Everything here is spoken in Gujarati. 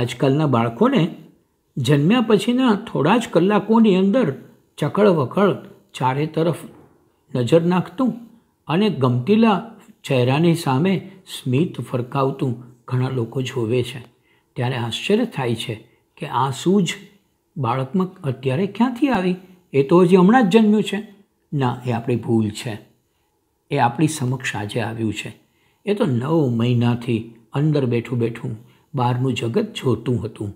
આજકાલના બાળકોને જન્મ્યા પછીના થોડા જ કલાકોની અંદર ચકળ વકળ ચારે તરફ નજર નાખતું અને ગમતીલા ચહેરાની સામે સ્મિત ફરકાવતું ઘણા લોકો જોવે છે ત્યારે આશ્ચર્ય થાય છે કે આ સૂઝ બાળકમાં અત્યારે ક્યાંથી આવી એ તો હજી હમણાં જ જન્મ્યું છે ના એ આપણી ભૂલ છે એ આપણી સમક્ષ આજે આવ્યું છે એ તો નવ મહિનાથી અંદર બેઠું બેઠું બહારનું જગત જોતું હતું